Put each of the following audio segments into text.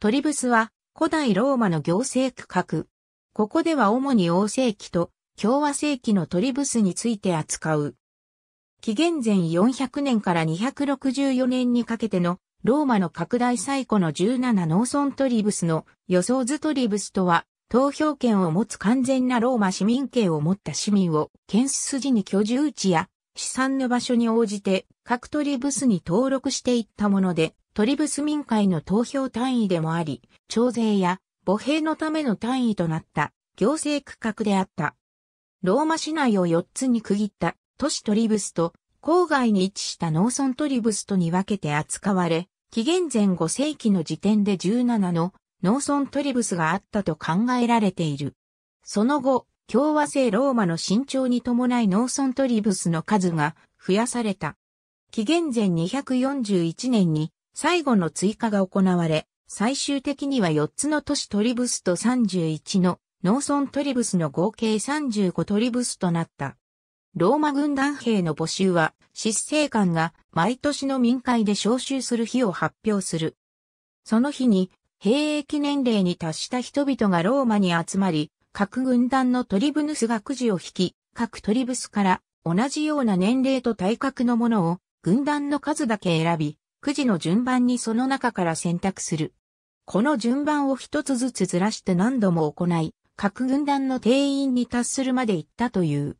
トリブスは古代ローマの行政区画。ここでは主に王政期と共和政期のトリブスについて扱う。紀元前400年から264年にかけてのローマの拡大最古の17農村トリブスの予想図トリブスとは投票権を持つ完全なローマ市民権を持った市民を検出時に居住地や資産の場所に応じて各トリブスに登録していったもので、トリブス民会の投票単位でもあり、徴税や母兵のための単位となった行政区画であった。ローマ市内を4つに区切った都市トリブスと郊外に位置した農村トリブスとに分けて扱われ、紀元前5世紀の時点で17の農村トリブスがあったと考えられている。その後、共和制ローマの伸長に伴い農村トリブスの数が増やされた。紀元前241年に最後の追加が行われ、最終的には4つの都市トリブスと31の農村トリブスの合計35トリブスとなった。ローマ軍団兵の募集は、執政官が毎年の民会で招集する日を発表する。その日に、兵役年齢に達した人々がローマに集まり、各軍団のトリブヌスがくじを引き、各トリブスから同じような年齢と体格のものを軍団の数だけ選び、くじの順番にその中から選択する。この順番を一つずつずらして何度も行い、各軍団の定員に達するまで行ったという。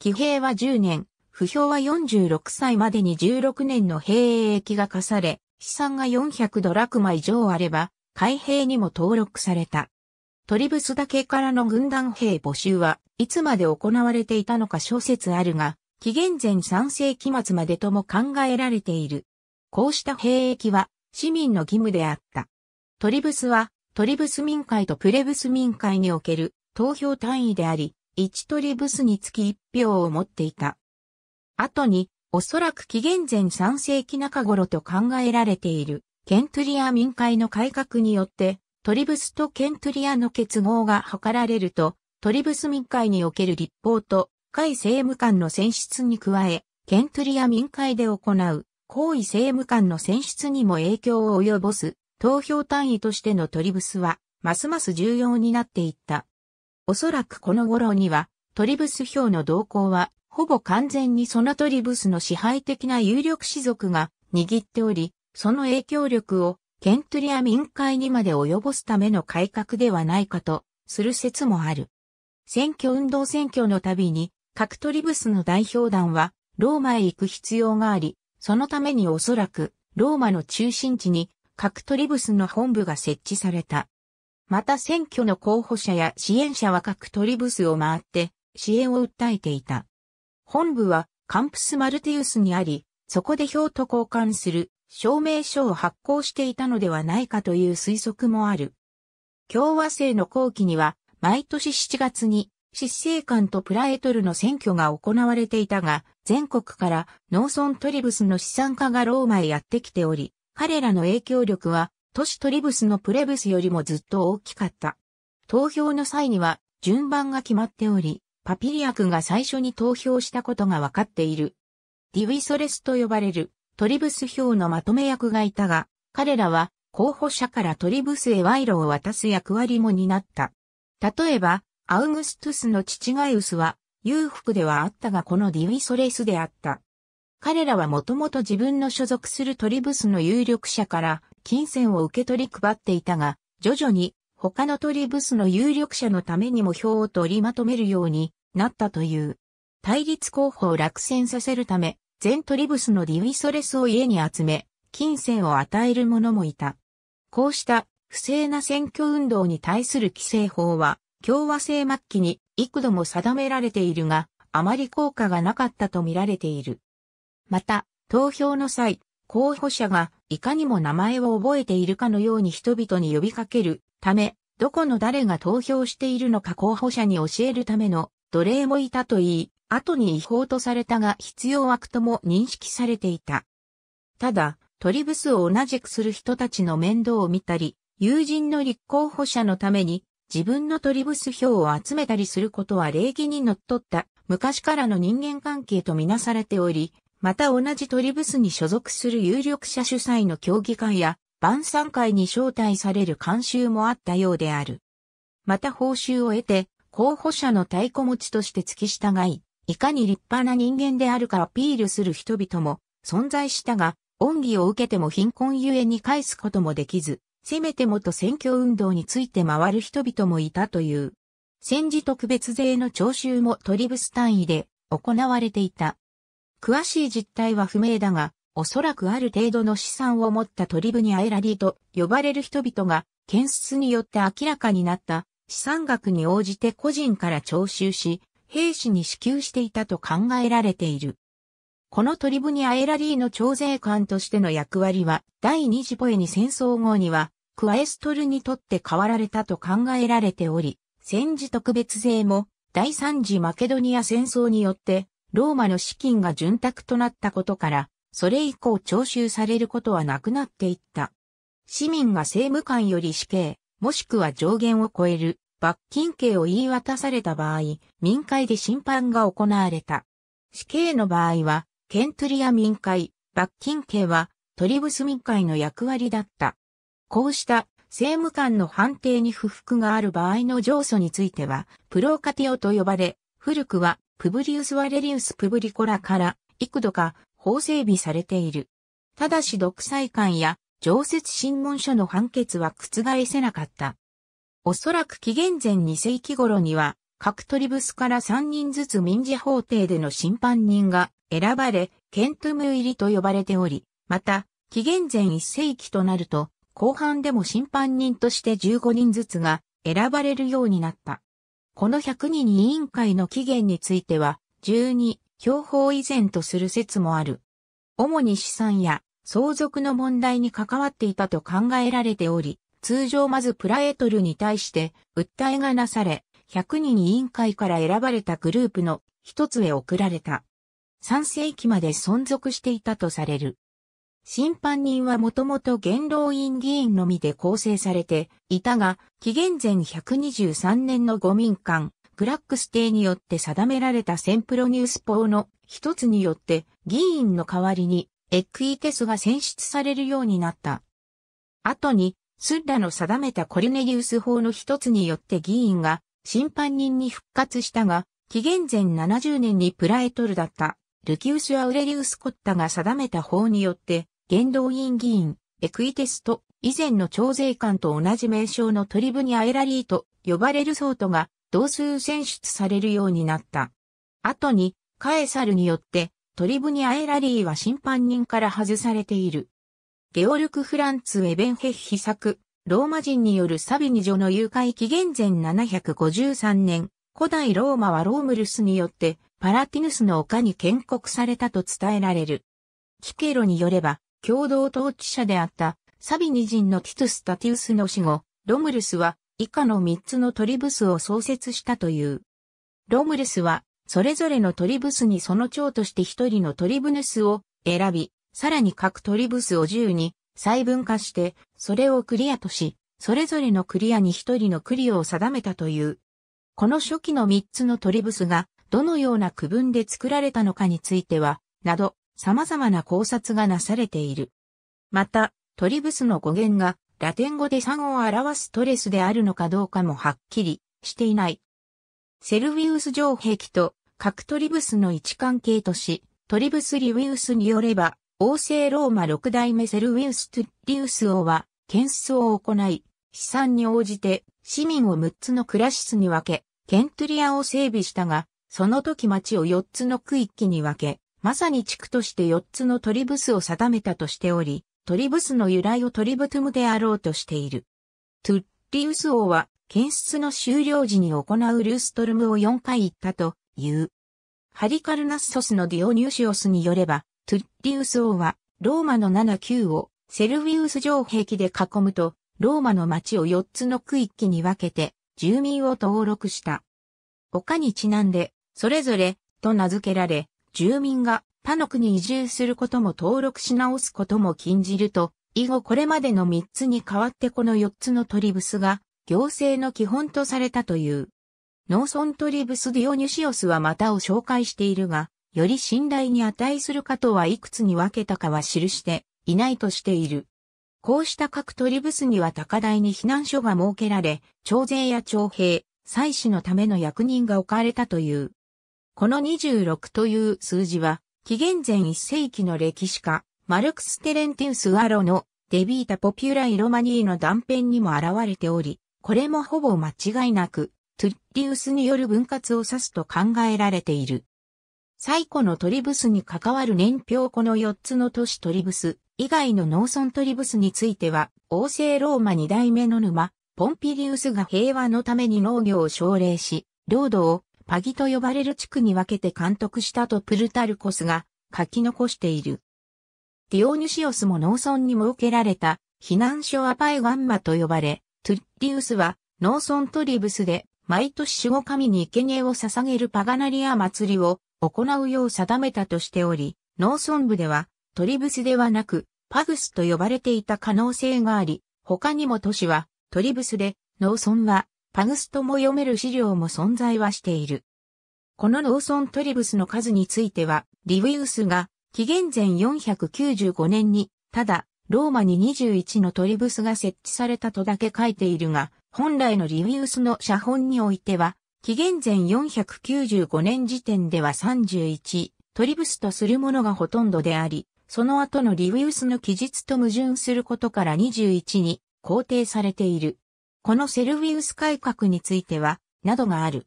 騎兵は10年、不評は46歳までに16年の兵役が課され、資産が400ドラクマ以上あれば、海兵にも登録された。トリブスだけからの軍団兵募集はいつまで行われていたのか諸説あるが、紀元前3世紀末までとも考えられている。こうした兵役は市民の義務であった。トリブスはトリブス民会とプレブス民会における投票単位であり、1トリブスにつき1票を持っていた。後に、おそらく紀元前3世紀中頃と考えられている、ケントリア民会の改革によって、トリブスとケントリアの結合が図られると、トリブス民会における立法と、会政務官の選出に加え、ケントリア民会で行う皇位政務官の選出にも影響を及ぼす、投票単位としてのトリブスは、ますます重要になっていった。おそらくこの頃には、トリブス票の動向は、ほぼ完全にそのトリブスの支配的な有力士族が握っており、その影響力をケントリア民会にまで及ぼすための改革ではないかとする説もある。選挙運動選挙のたびに、各トリブスの代表団はローマへ行く必要があり、そのためにおそらく、ローマの中心地に、各トリブスの本部が設置された。また選挙の候補者や支援者は各トリブスを回って、支援を訴えていた。本部は、カンプス・マルティウスにあり、そこで票と交換する証明書を発行していたのではないかという推測もある。共和制の後期には、毎年7月に執政官とプラエトルの選挙が行われていたが、全国から農村トリブスの資産家がローマへやってきており、彼らの影響力は都市トリブスのプレブスよりもずっと大きかった。投票の際には順番が決まっており、パピリアクが最初に投票したことがわかっている。ディウィソレスと呼ばれるトリブス票のまとめ役がいたが、彼らは候補者からトリブスへ賄賂を渡す役割も担った。例えば、アウグストゥスの父ガイウスは、裕福ではあったがこのディウィソレスであった。彼らはもともと自分の所属するトリブスの有力者から金銭を受け取り配っていたが、徐々に他のトリブスの有力者のためにも票を取りまとめるようになったという。対立候補を落選させるため、全トリブスのディウィソレスを家に集め、金銭を与える者もいた。こうした不正な選挙運動に対する規制法は共和制末期に幾度も定められているが、あまり効果がなかったと見られている。また、投票の際、候補者がいかにも名前を覚えているかのように人々に呼びかけるため、どこの誰が投票しているのか候補者に教えるための奴隷もいたといい、後に違法とされたが必要悪とも認識されていた。ただ、トリブスを同じくする人たちの面倒を見たり、友人の立候補者のために自分のトリブス票を集めたりすることは礼儀にのっとった昔からの人間関係とみなされており、また同じトリブスに所属する有力者主催の協議会や晩餐会に招待される慣習もあったようである。また報酬を得て、候補者の太鼓持ちとして付き従い、いかに立派な人間であるかアピールする人々も存在したが、恩義を受けても貧困ゆえに返すこともできず、せめてもと選挙運動について回る人々もいたという。戦時特別税の徴収もトリブス単位で行われていた。詳しい実態は不明だが、おそらくある程度の資産を持ったトリブにアエラリーと呼ばれる人々が、検出によって明らかになった資産額に応じて個人から徴収し、兵士に支給していたと考えられている。このトリブニア・エラリーの徴税官としての役割は、第二次ポエニ戦争後には、クアエストルにとって変わられたと考えられており、戦時特別税も、第三次マケドニア戦争によって、ローマの資金が潤沢となったことから、それ以降徴収されることはなくなっていった。市民が政務官より死刑、もしくは上限を超える罰金刑を言い渡された場合、民会で審判が行われた。死刑の場合は、ケントリア民会、罰金刑はトリブス民会の役割だった。こうした政務官の判定に不服がある場合の上訴については、プロカティオと呼ばれ、古くはプブリウス・ワレリウス・プブリコラから幾度か法整備されている。ただし独裁官や常設審問書の判決は覆せなかった。おそらく紀元前2世紀頃には、各トリブスから3人ずつ民事法廷での審判人が選ばれ、ケントム入りと呼ばれており、また、紀元前1世紀となると、後半でも審判人として15人ずつが選ばれるようになった。この100人委員会の起源については、12、標法以前とする説もある。主に資産や相続の問題に関わっていたと考えられており、通常まずプラエトルに対して訴えがなされ、100人委員会から選ばれたグループの一つへ送られた。3世紀まで存続していたとされる。審判人はもともと元老院議員のみで構成されていたが、紀元前123年の五民間、グラックス帝によって定められたセンプロニュース法の一つによって議員の代わりにエクイテスが選出されるようになった。後に、スッラの定めたコルネリウス法の一つによって議員が審判人に復活したが、紀元前70年にプラエトルだったルキウス・アウレリウス・コッタが定めた法によって、元動員議員、エクイテスト、以前の徴税官と同じ名称のトリブニアエラリーと呼ばれるソートが同数選出されるようになった。後に、カエサルによって、トリブニアエラリーは審判人から外されている。ゲオルク・フランツ・エベンヘッヒ作、ローマ人によるサビニ女の誘拐紀元前753年、古代ローマはロームルスによってパラティヌスの丘に建国されたと伝えられる。キケロによれば、共同統治者であったサビニ人のティトゥス・タティウスの死後、ロムルスは以下の3つのトリブスを創設したという。ロムルスは、それぞれのトリブスにその長として一人のトリブヌスを選び、さらに各トリブスを10に細分化して、それをクリアとし、それぞれのクリアに一人のクリオを定めたという。この初期の3つのトリブスが、どのような区分で作られたのかについては、など、様々な考察がなされている。また、トリブスの語源が、ラテン語で3を表すトレスであるのかどうかもはっきりしていない。セルウィウス城壁と、各トリブスの位置関係とし、トリブスリウィウスによれば、王政ローマ六代目セルウィウス・トゥッリウス王は、検出を行い、資産に応じて、市民を6つのクラシスに分け、ケントリアを整備したが、その時町を4つの区域に分け、まさに地区として4つのトリブスを定めたとしており、トリブスの由来をトリブトゥムであろうとしている。トゥッリウス王は、検出の終了時に行うルーストルムを4回行ったという。ハリカルナッソスのディオニュシオスによれば、トゥッリウス王は、ローマの7 9をセルビウス城壁で囲むと、ローマの町を4つの区域に分けて、住民を登録した。丘にちなんで、それぞれ、と名付けられ、住民が他の国移住することも登録し直すことも禁じると、以後これまでの3つに代わってこの4つのトリブスが、行政の基本とされたという。農村トリブスディオニュシオスはまたを紹介しているが、より信頼に値するかとはいくつに分けたかは記していないとしている。こうした各トリブスには高台に避難所が設けられ、徴税や徴兵、祭祀のための役人が置かれたという。この26という数字は、紀元前1世紀の歴史家、マルクス・テレンティウス・アロのデビータ・ポピュライ・ロマニーの断片にも現れており、これもほぼ間違いなく、トゥッリウスによる分割を指すと考えられている。最古のトリブスに関わる年表この4つの都市トリブス以外の農村トリブスについては、王政ローマ2代目の沼、ポンピリウスが平和のために農業を奨励し、領土をパギと呼ばれる地区に分けて監督したとプルタルコスが書き残している。ディオニシオスも農村に設けられた避難所アパイガンマと呼ばれ、トゥッリウスは農村トリブスで毎年守護神に生贄を捧げるパガナリア祭りを行うよう定めたとしており、農村部ではトリブスではなくパグスと呼ばれていた可能性があり、他にも都市はトリブスで、農村はパグスとも読める資料も存在はしている。この農村トリブスの数については、リウィウスが紀元前495年に、ただ、ローマに21のトリブスが設置されたとだけ書いているが、本来のリウィウスの写本においては、紀元前495年時点では31、トリブスとするものがほとんどであり、その後のリウィウスの記述と矛盾することから21に肯定されている。このセルウィウス改革については、などがある。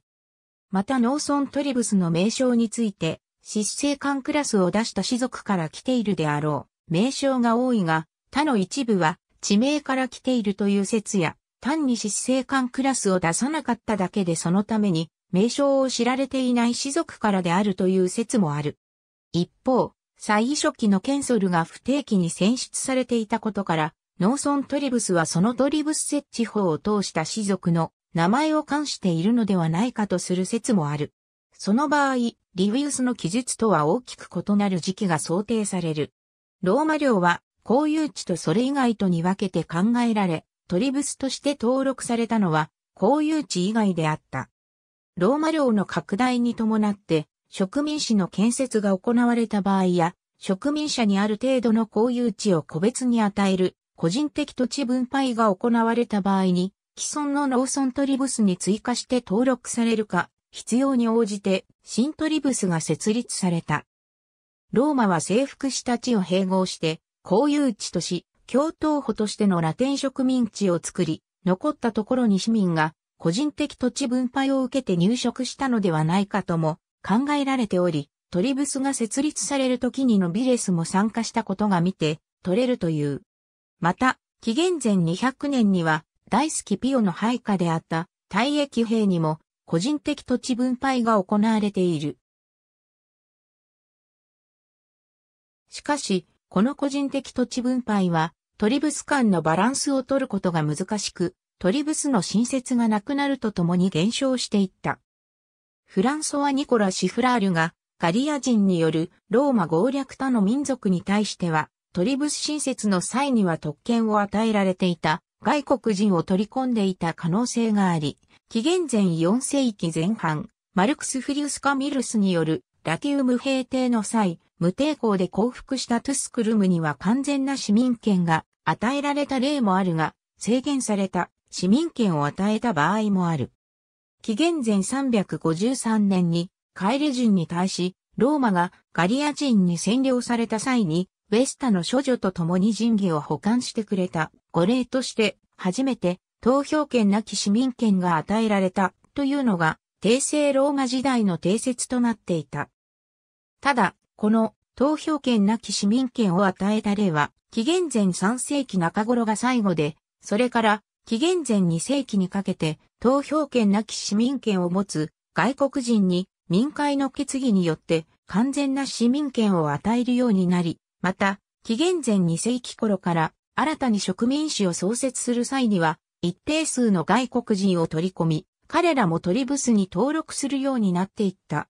また農村トリブスの名称について、失勢官クラスを出した士族から来ているであろう。名称が多いが、他の一部は地名から来ているという説や、単に失生官クラスを出さなかっただけでそのために、名称を知られていない士族からであるという説もある。一方、最初期のケンソルが不定期に選出されていたことから、農村トリブスはそのトリブス設置法を通した士族の名前を冠しているのではないかとする説もある。その場合、リウィウスの記述とは大きく異なる時期が想定される。ローマ領は、公有地とそれ以外とに分けて考えられ、トリブスとして登録されたのは、公有地以外であった。ローマ領の拡大に伴って、植民地の建設が行われた場合や、植民者にある程度の公有地を個別に与える、個人的土地分配が行われた場合に、既存の農村トリブスに追加して登録されるか、必要に応じて新トリブスが設立された。ローマは征服した地を併合して、公有地とし、共闘歩としてのラテン植民地を作り、残ったところに市民が個人的土地分配を受けて入植したのではないかとも考えられており、トリブスが設立される時にノビレスも参加したことが見て取れるという。また、紀元前200年には大好きピオの配下であった退役兵にも個人的土地分配が行われている。しかし、この個人的土地分配は、トリブス間のバランスを取ることが難しく、トリブスの新設がなくなるとともに減少していった。フランソワ・ニコラ・シフラールが、ガリア人によるローマ合略他の民族に対しては、トリブス新設の際には特権を与えられていた外国人を取り込んでいた可能性があり、紀元前4世紀前半、マルクス・フリウス・カミルスによるラティウム平定の際、無抵抗で降伏したトゥスクルムには完全な市民権が与えられた例もあるが、制限された市民権を与えた場合もある。紀元前353年にカエレ人に対し、ローマがガリア人に占領された際に、ウェスタの処女と共に人義を保管してくれた御礼として、初めて投票権なき市民権が与えられたというのが、帝政ローマ時代の定説となっていた。ただ、この投票権なき市民権を与えた例は、紀元前3世紀中頃が最後で、それから紀元前2世紀にかけて投票権なき市民権を持つ外国人に民会の決議によって完全な市民権を与えるようになり、また、紀元前2世紀頃から新たに植民市を創設する際には、一定数の外国人を取り込み、彼らもトリブスに登録するようになっていった。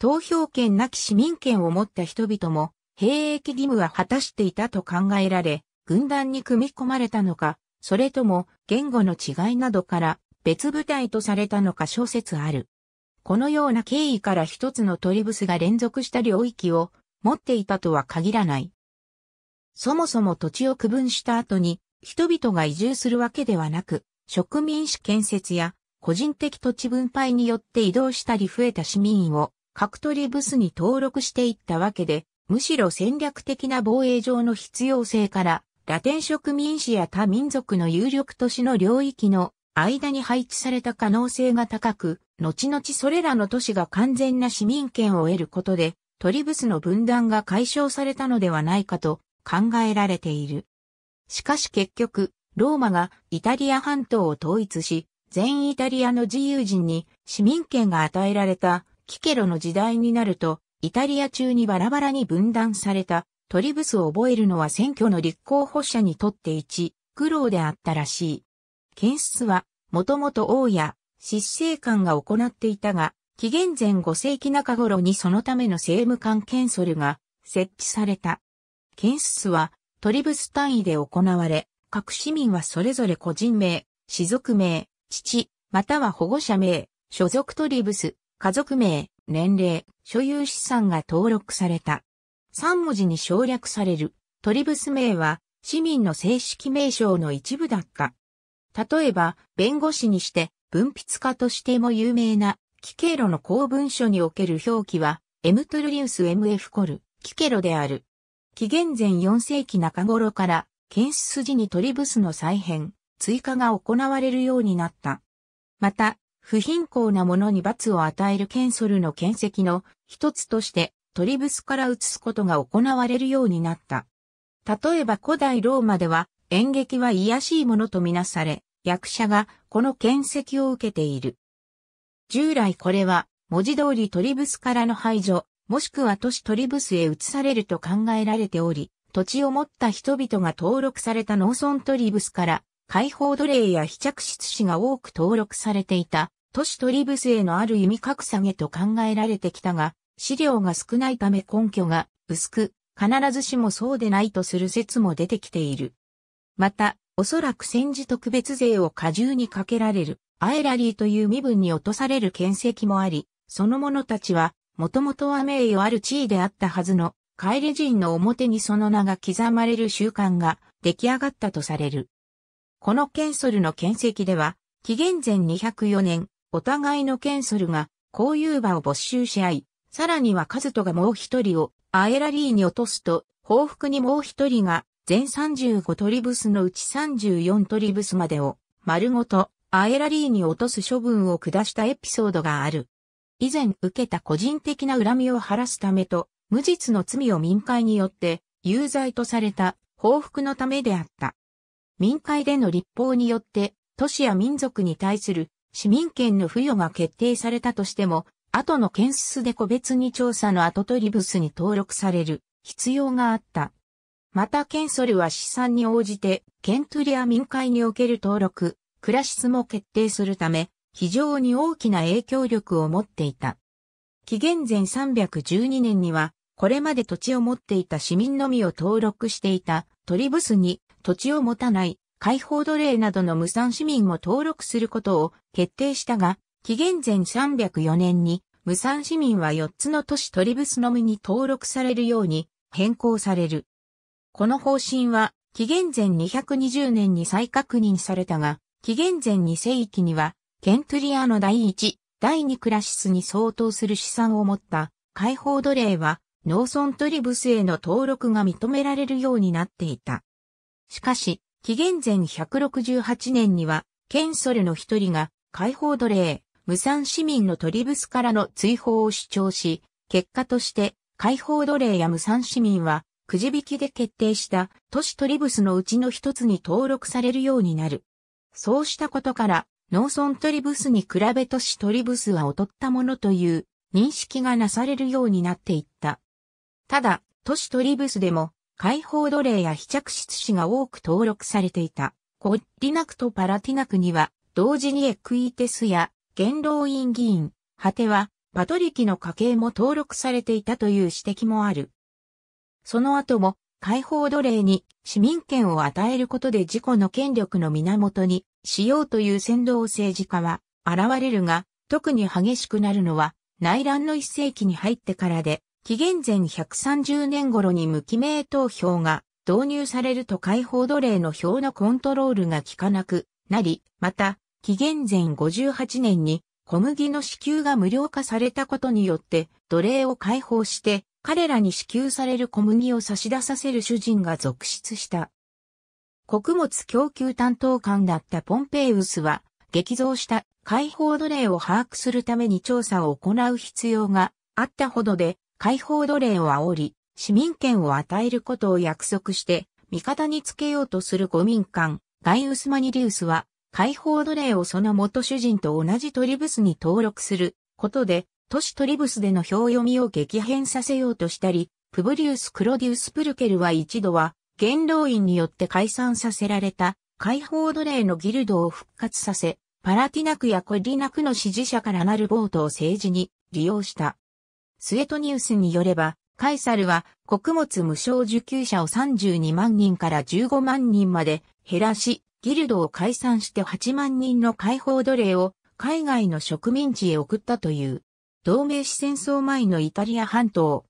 投票権なき市民権を持った人々も、兵役義務は果たしていたと考えられ、軍団に組み込まれたのか、それとも言語の違いなどから別部隊とされたのか諸説ある。このような経緯から一つのトリブスが連続した領域を持っていたとは限らない。そもそも土地を区分した後に人々が移住するわけではなく、植民主建設や個人的土地分配によって移動したり増えた市民を各取りブスに登録していったわけで、むしろ戦略的な防衛上の必要性から、ラテン植民地や他民族の有力都市の領域の間に配置された可能性が高く、後々それらの都市が完全な市民権を得ることで、トリブスの分断が解消されたのではないかと考えられている。しかし結局、ローマがイタリア半島を統一し、全イタリアの自由人に市民権が与えられたキケロの時代になると、イタリア中にバラバラに分断された、トリブスを覚えるのは選挙の立候補者にとって一苦労であったらしい。検出は、もともと王や執政官が行っていたが、紀元前5世紀中頃にそのための政務官検ソルが設置された。検出はトリブス単位で行われ、各市民はそれぞれ個人名、氏族名、父、または保護者名、所属トリブス、家族名、年齢、所有資産が登録された。3文字に省略される、トリブス名は、市民の正式名称の一部だった。例えば、弁護士にして、文筆家としても有名な、キケロの公文書における表記は、エムトゥルリウス MF コル、キケロである。紀元前4世紀中頃から、検出時にトリブスの再編、追加が行われるようになった。また、不貧困なものに罰を与えるケンソルの剣石の一つとしてトリブスから移すことが行われるようになった。例えば古代ローマでは演劇は癒しいものとみなされ、役者がこの剣石を受けている。従来これは文字通りトリブスからの排除、もしくは都市トリブスへ移されると考えられており、土地を持った人々が登録された農村トリブスから解放奴隷や非着室死が多く登録されていた、都市トリブスへのある意味格下げと考えられてきたが、資料が少ないため根拠が薄く、必ずしもそうでないとする説も出てきている。また、おそらく戦時特別税を過重にかけられる、アエラリーという身分に落とされる見跡もあり、その者たちは、もともとは名誉ある地位であったはずの、帰り人の表にその名が刻まれる習慣が出来上がったとされる。このケンソルの建石では、紀元前204年、お互いのケンソルが、交友馬を没収し合い、さらにはカズトがもう一人を、アエラリーに落とすと、報復にもう一人が、全35トリブスのうち34トリブスまでを、丸ごと、アエラリーに落とす処分を下したエピソードがある。以前受けた個人的な恨みを晴らすためと、無実の罪を民会によって、有罪とされた報復のためであった。民会での立法によって、都市や民族に対する市民権の付与が決定されたとしても、後の検出で個別に調査の後取りブスに登録される必要があった。またケンソルは試算に応じて、ケントリア民会における登録、クラシスも決定するため、非常に大きな影響力を持っていた。紀元前312年には、これまで土地を持っていた市民のみを登録していたトリブスに土地を持たない、解放奴隷などの無産市民も登録することを決定したが、紀元前304年に、無産市民は4つの都市トリブスのみに登録されるように変更される。この方針は、紀元前220年に再確認されたが、紀元前2世紀には、ケントリアの第1、第2クラシスに相当する資産を持った解放奴隷は農村トリブスへの登録が認められるようになっていた。しかし、紀元前168年には、ケンソルの一人が、解放奴隷、無産市民のトリブスからの追放を主張し、結果として、解放奴隷や無産市民は、くじ引きで決定した都市トリブスのうちの一つに登録されるようになる。そうしたことから、農村トリブスに比べ都市トリブスは劣ったものという認識がなされるようになっていった。ただ、都市トリブスでも解放奴隷や非着出紙が多く登録されていた。コッリナクとパラティナクには、同時にエクイテスや元老院議員、果ては、パトリキの家系も登録されていたという指摘もある。その後も、解放奴隷に市民権を与えることで自己の権力の源にしようという先導政治家は現れるが、特に激しくなるのは内乱の一世紀に入ってからで、紀元前130年頃に無記名投票が導入されると解放奴隷の票のコントロールが効かなくなり、また、紀元前58年に小麦の支給が無料化されたことによって奴隷を解放して彼らに支給される小麦を差し出させる主人が続出した。穀物供給担当官だったポンペイウスは激増した解放奴隷を把握するために調査を行う必要があったほどで解放奴隷を煽り、市民権を与えることを約束して、味方につけようとする五民間、ガイウス・マニリウスは、解放奴隷をその元主人と同じトリブスに登録することで、都市トリブスでの表読みを激変させようとしたり、プブリウス・クロディウス・プルケルは一度は、元老院によって解散させられた、解放奴隷のギルドを復活させ、パラティナクやコリナクの支持者からなるボートを政治に利用した。スエトニウスによれば、カイサルは穀物無償受給者を32万人から15万人まで減らし、ギルドを解散して8万人の解放奴隷を海外の植民地へ送ったという、同盟史戦争前のイタリア半島。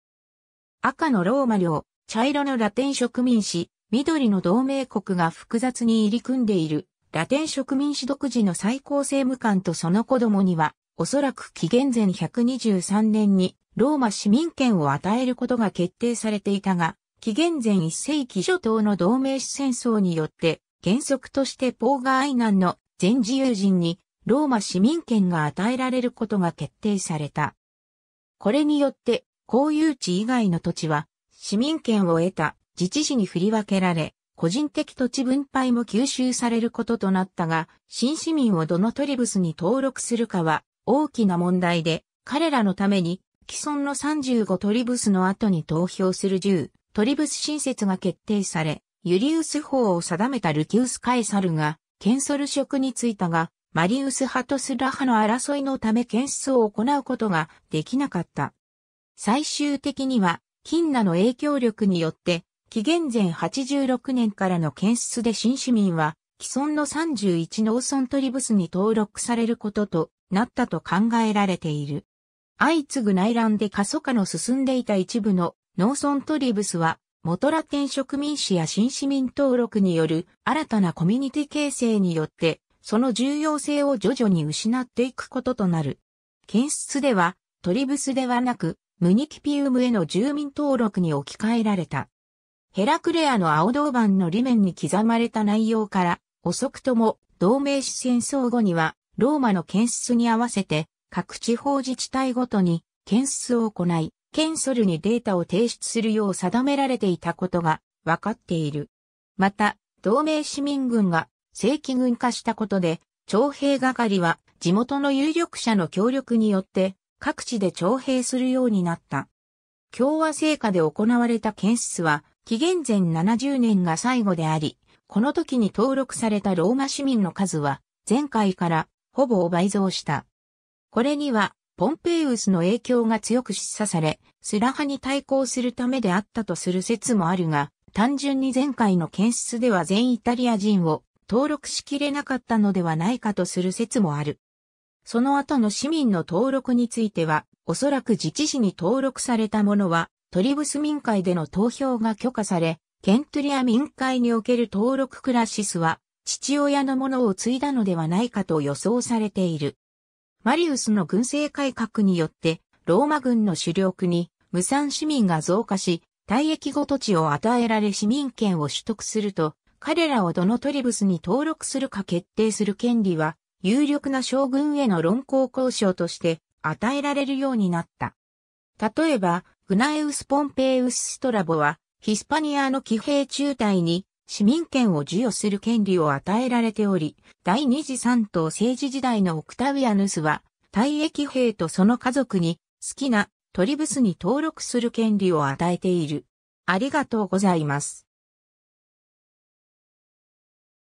赤のローマ領、茶色のラテン植民史、緑の同盟国が複雑に入り組んでいる、ラテン植民史独自の最高政務官とその子供には、おそらく紀元前123年にローマ市民権を与えることが決定されていたが、紀元前1世紀初頭の同盟主戦争によって、原則としてポーガーイナンの全自由人にローマ市民権が与えられることが決定された。これによって、公有地以外の土地は市民権を得た自治市に振り分けられ、個人的土地分配も吸収されることとなったが、新市民をどのトリブスに登録するかは大きな問題で、彼らのために既存の35トリブスの後に投票する10、トリブス新設が決定され、ユリウス法を定めたルキウス・カエサルが、ケンソル職に就いたが、マリウス派とスラ派の争いのため検出を行うことができなかった。最終的には、金ナの影響力によって、紀元前86年からの検出で新市民は、既存の31農村トリブスに登録されることとなったと考えられている。相次ぐ内乱で過疎化の進んでいた一部の農村トリブスは、元ラテン植民史や新市民登録による新たなコミュニティ形成によって、その重要性を徐々に失っていくこととなる。検出では、トリブスではなく、ムニキピウムへの住民登録に置き換えられた。ヘラクレアの青銅板の裏面に刻まれた内容から、遅くとも同盟史戦争後には、ローマの検出に合わせて、各地方自治体ごとに検出を行い、検ソルにデータを提出するよう定められていたことが分かっている。また、同盟市民軍が正規軍化したことで、徴兵係は地元の有力者の協力によって各地で徴兵するようになった。共和成果で行われた検出は、紀元前70年が最後であり、この時に登録されたローマ市民の数は前回からほぼ倍増した。これには、ポンペイウスの影響が強く示唆され、スラハに対抗するためであったとする説もあるが、単純に前回の検出では全イタリア人を登録しきれなかったのではないかとする説もある。その後の市民の登録については、おそらく自治市に登録されたものは、トリブス民会での投票が許可され、ケントリア民会における登録クラシスは、父親のものを継いだのではないかと予想されている。マリウスの軍政改革によって、ローマ軍の主力に無産市民が増加し、退役ご土地を与えられ市民権を取得すると、彼らをどのトリブスに登録するか決定する権利は、有力な将軍への論考交渉として与えられるようになった。例えば、グナエウス・ポンペイウス・ストラボは、ヒスパニアの騎兵中隊に市民権を授与する権利を与えられており、第二次三島政治時代のオクタウィアヌスは、退役兵とその家族に好きなトリブスに登録する権利を与えている。ありがとうございます。